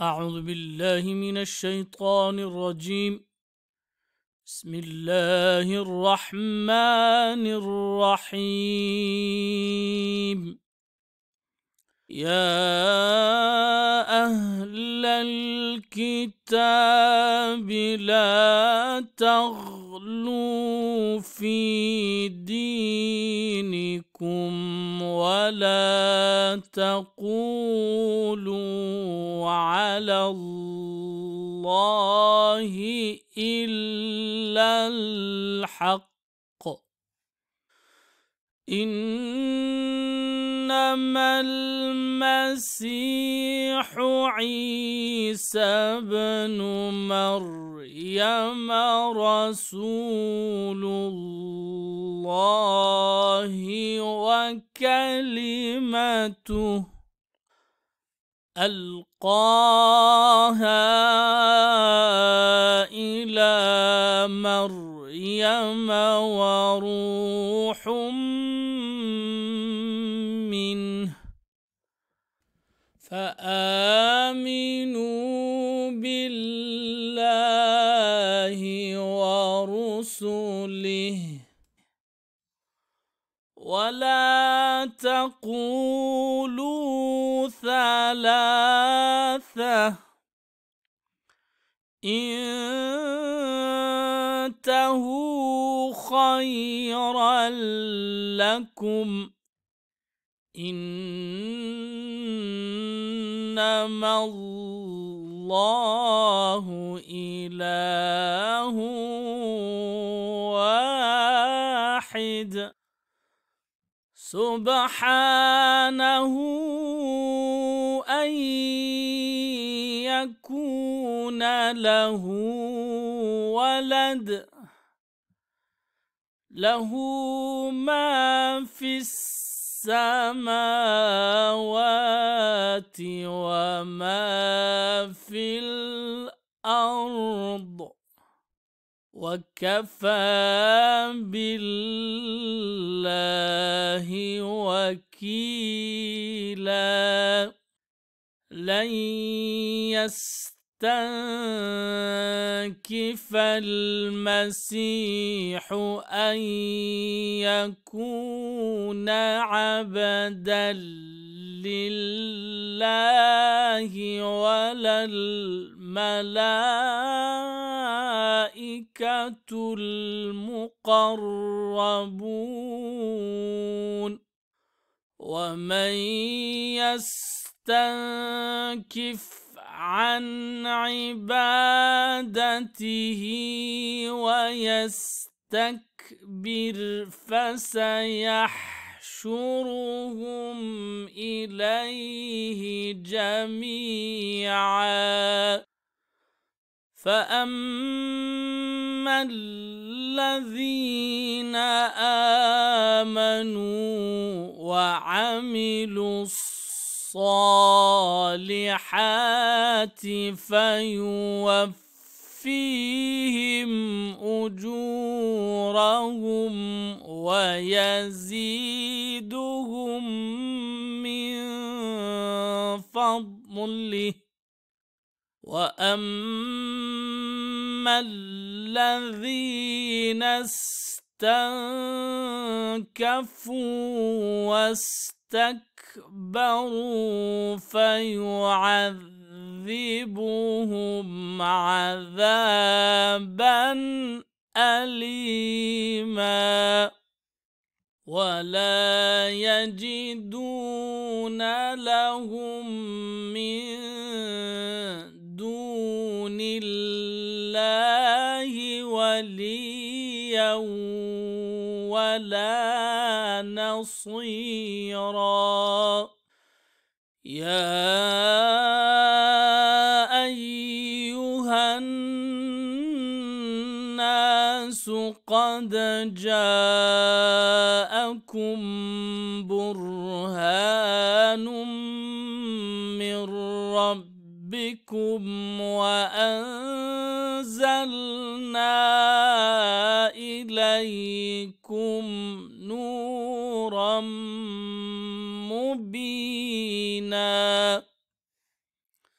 أعوذ بالله من الشيطان الرجيم بسم الله الرحمن الرحيم يا أهل الكتاب لا تغلوا في دينكم ولا تقولوا عَلَى اللَّهِ إِلَّا الْحَقُّ إِنَّمَا الْمَسِيحُ عِيسَى بْنُ مَرْيَمَ رَسُولُ اللَّهِ وَكَلِمَتُهُ ألقاها إلى مريم وروح منه فآمنوا بالله ورسله ولا تقولوا بعثه انتهوا خيرا لكم انما الله اله واحد سبحانه أن يكون له ولد له ما في السماوات وما في الأرض وكفى بالله وكيلاً لن يستنكف المسيح أن يكون عبدا لله ولا الملائكة المقربون ومن يستنكف يستنكف عن عبادته ويستكبر فسيحشرهم إليه جميعا فأما الذين آمنوا وعملوا الصالحات فيوفيهم أجورهم ويزيدهم من فضله وأما الذين استنكفوا واستكبروا فيعذبهم عذابا أليما ولا يجدون لهم من دون الله وليا ولا نصيرا يا أيها الناس قد جاءكم برهان من ربكم وأنزلنا عليكم نورا مبينا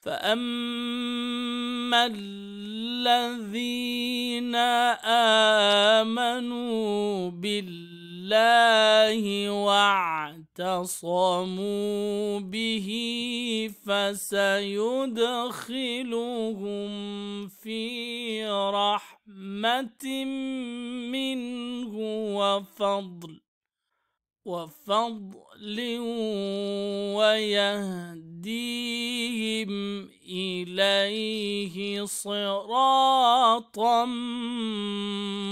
فأما الذين آمنوا بالله وعلموا اعتصموا به فسيدخلهم في رحمة منه وفضل وفضل ويهديهم إليه صراطا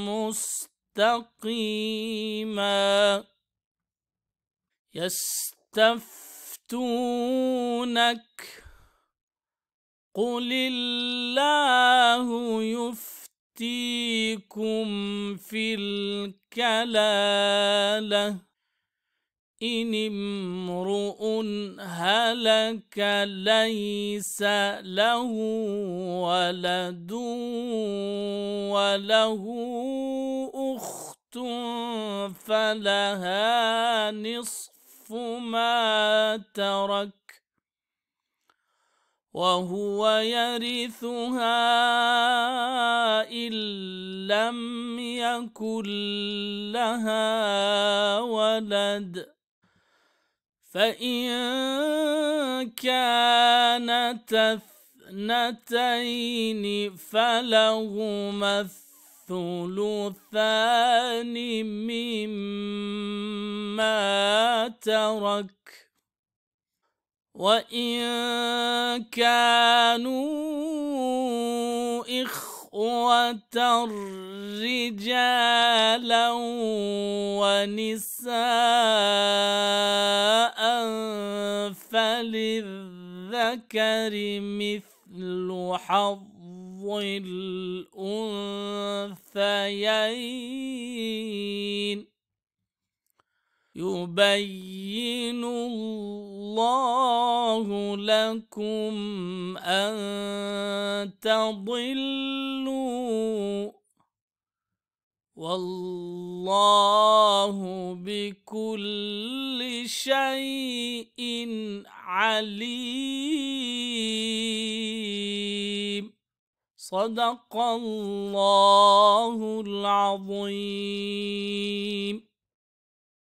مستقيماً يستفتونك قل الله يفتيكم في الكلاله إن امرؤ هلك ليس له ولد وله أخت فلها نصف ما ترك وهو يرثها إن لم يكن لها ولد فإن كانت اثنتين فلهما الثمن ثلثان مما ترك وإن كانوا إخوة رجالا ونساء فللذكر مثل حظ الأنثيين يبين الله لكم أن تضلوا والله بكل شيء عليم صدق الله العظيم